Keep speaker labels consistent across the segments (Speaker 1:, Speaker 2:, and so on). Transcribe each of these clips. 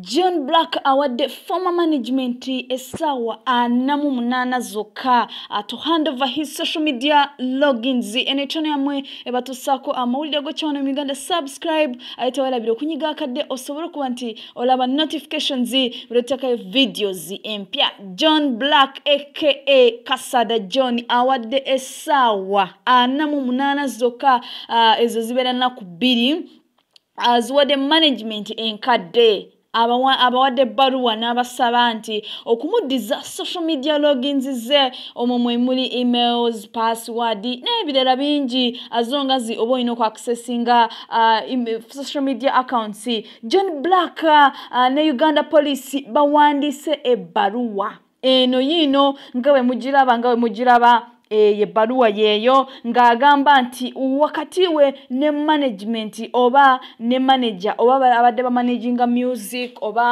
Speaker 1: John Black awadde former management essaawa ana mu munaana zokka uh, to hand over his social media logins enekyono yammwe ebatusaako amawulire uh, gokyawano mu uganda subscribe ayite walabira okunyiga akadde osobole okuba nti olaba notifications buletekayo videos empya john black aka kasada john awadde essaawa ana mu munaana zokka uh, ezo zibeera nnaku bbiri aziwadde management enkadde abawadde ebbaluwa n'abasaba nti okumuddiza social media logins ze omwo mwe muli emails password n'ebirala bingi azongazi oba olina okuaccessinga uh, social media accounts john black uh, ne uganda police bawandise ebbaluwa eno yiino nga bwe mugiraba nga bwe mugiraba yebbaluwa yeeyo ng'agamba nti wakati we ne management oba ne manager oba abadde bamanaginga music oba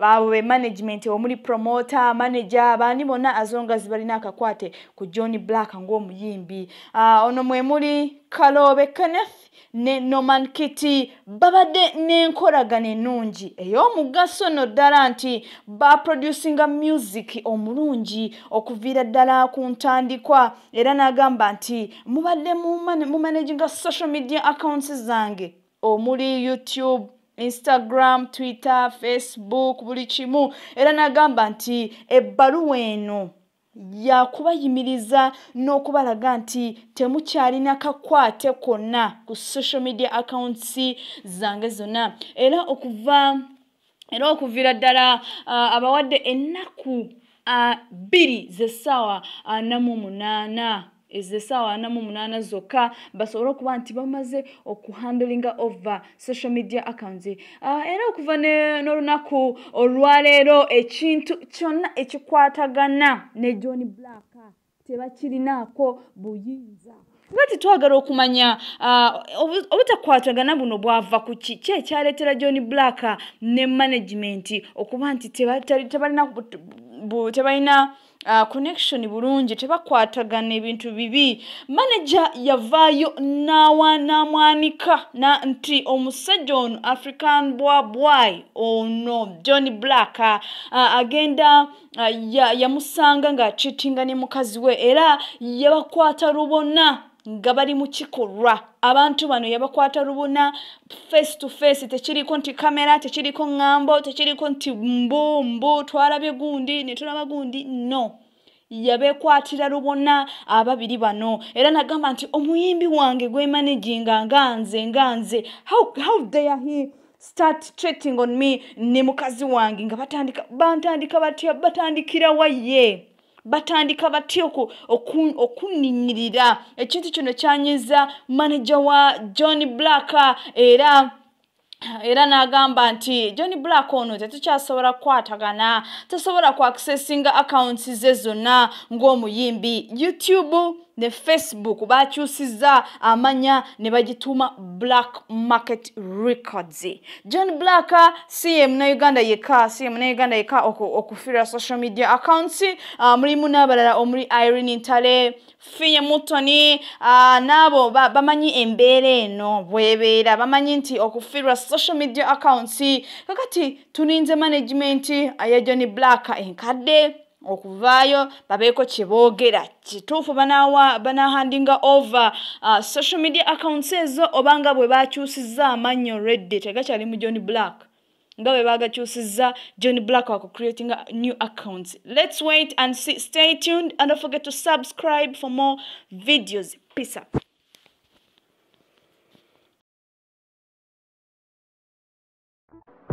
Speaker 1: bawe management omuli promoter manager abandi bonna azonga zibalina akakwate ku john black ng'omuyimbi uh, ono mwemuli kalobe kenneth ne norman kitty babadde n'enkolagano ennungi ey'omugaso no ddala nti baproducinga music omulungi okuviira ddala ku ntandikwa era n'agamba nti mubadde mumanaginga social media accounts zange omuli youtube instagram twitter facebook buli kimu era n'agamba nti ebbaluwa eno yakubayimiriza n'okubalaga nti temukyalina kakwate konna ku social media accounts zange zonna era okuva era okuviira ddala uh, abawadde ennaku uh, bbiri zessaawa uh, namu munaana ez'essaawa ana mu munaana zokka basobole okuba nti bamaze okuhandulinga ova social media accounts ah, era okuva n'olunaku olwaleero ekintu kyonna ekikwatagana ne john black tebakirinaako buyinza nga titwagala okumanya ah, obutakwatagana buno bwava ku ki ki ekyaleetera john black ne management okuba nti tebalina tebalina Ah, connection bulungi tebakwatagana ebintu bibi manager yavaayo nawa namwanika na nti omusajja ono african bwabwai ono john black a, ah, a, ah, agenda yamusanga ya nga kitinga ne mukazi we era yabakwata lubona nga bali mu kikolwa abantu bano yabakwata rubuna face to face tekiriko nti kamera tekiriko ŋŋambo tekiriko nti mbumbu twalabye gundi netulaba gundi no yabekwatira rubona ababiri bano era nagamba nti omuyimbi wange gwemanaginga nga nze nga nze how dare he start treating on me ne mukazi wange nga batandika bantandika batya batandikira waye yeah. batandika batya okunninyirira ekintu kino kyanyiza manaja wa john black era era n'agamba nti john black ono tetukyasobola kukwatagana tasobola kwakisesinga accounts ze zonna ng'omuyimbi youtube ne facebook bakyusiza amanya ne bagituuma black market records john black siye munauganda yekka siye munauganda yekka okufiira social media accounts ah, mulimu n'abalala omuli irene ntale finye mutoni uh, nabo bamanyi ba embeera eno bwebeera bamanyi nti okufirwa social media accounts kakati tuninze management ya johni black enkadde okuvaayo babeeko kyeboogera kituufu banahandinga over uh, social media accounts ezo obanga bwe bakyusizza amannyo redde tegakyali mu johni black nga bwe bagakyusizza john wako creatinga new accounts let's wait and see. stay tuned and don't forget to subscribe for more videos peace up